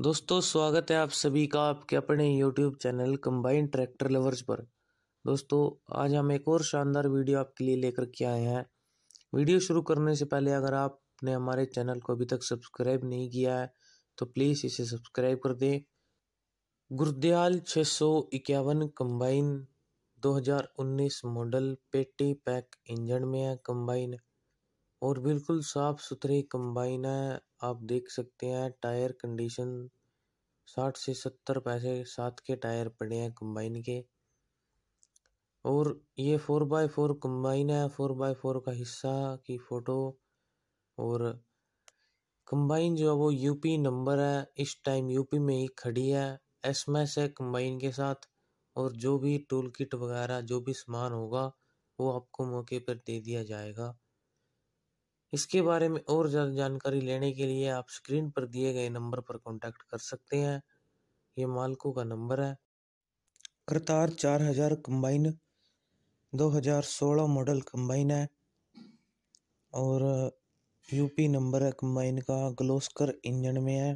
दोस्तों स्वागत है आप सभी का आपके अपने YouTube channel combined tractor lovers पर दोस्तों आज हम एक और शानदार वीडियो आपके लिए लेकर के आए हैं वीडियो शुरू करने से पहले अगर आपने हमारे चैनल को अभी तक सब्सक्राइब नहीं किया है तो प्लीज़ इसे सब्सक्राइब कर दें गुरदयाल छः सौ इक्यावन कम्बाइन 2019 मॉडल पेटी पैक इंजन में है कम्बाइन और बिल्कुल साफ सुथरे कंबाइन है आप देख सकते हैं टायर कंडीशन साठ से सत्तर पैसे सात के टायर पड़े हैं कंबाइन के और ये फोर बाय फोर कंबाइन है फोर बाय फोर का हिस्सा की फ़ोटो और कंबाइन जो है वो यूपी नंबर है इस टाइम यूपी में ही खड़ी है एस एम एस है कंबाइन के साथ और जो भी टूल किट वगैरह जो भी सामान होगा वो आपको मौके पर दे दिया जाएगा इसके बारे में और ज़्यादा जानकारी लेने के लिए आप स्क्रीन पर दिए गए नंबर पर कॉन्टैक्ट कर सकते हैं ये मालको का नंबर है करतार चार हज़ार कम्बाइन सोलह मॉडल कम्बाइन है और यूपी नंबर है कम्बाइन का ग्लोस्कर इंजन में है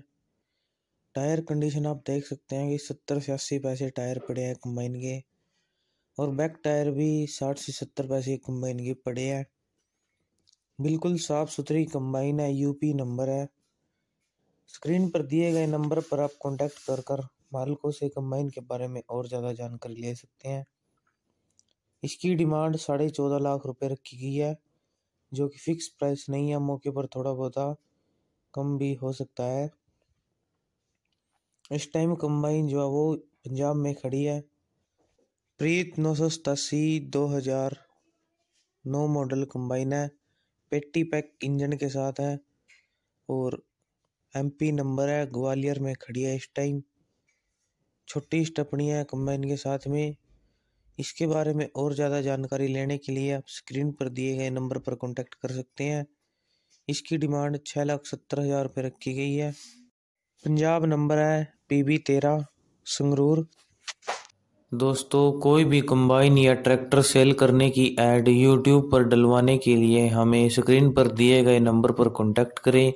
टायर कंडीशन आप देख सकते हैं कि सत्तर से अस्सी पैसे टायर पड़े हैं कम्बाइन के और बैक टायर भी साठ से सत्तर पैसे कम्बाइन के पड़े हैं बिल्कुल साफ़ सुथरी कंबाइन है यूपी नंबर है स्क्रीन पर दिए गए नंबर पर आप कांटेक्ट कर कर मालिकों से कंबाइन के बारे में और ज़्यादा जानकारी ले सकते हैं इसकी डिमांड साढ़े चौदह लाख रुपए रखी गई है जो कि फ़िक्स प्राइस नहीं है मौके पर थोड़ा बहुत कम भी हो सकता है इस टाइम कंबाइन जो है वो पंजाब में खड़ी है प्रीत नौ सौ सतासी दो हज़ार नौ मॉडल कंबाइन है पेटी पैक इंजन के साथ है और एमपी नंबर है ग्वालियर में खड़ी है इस टाइम छोटी स्टपनी है कंबाइन के साथ में इसके बारे में और ज़्यादा जानकारी लेने के लिए आप स्क्रीन पर दिए गए नंबर पर कॉन्टेक्ट कर सकते हैं इसकी डिमांड छः लाख सत्तर हज़ार रुपये रखी गई है पंजाब नंबर है पी बी तेरह संगरूर दोस्तों कोई भी कंबाइन या ट्रैक्टर सेल करने की ऐड यूट्यूब पर डलवाने के लिए हमें स्क्रीन पर दिए गए नंबर पर कॉन्टैक्ट करें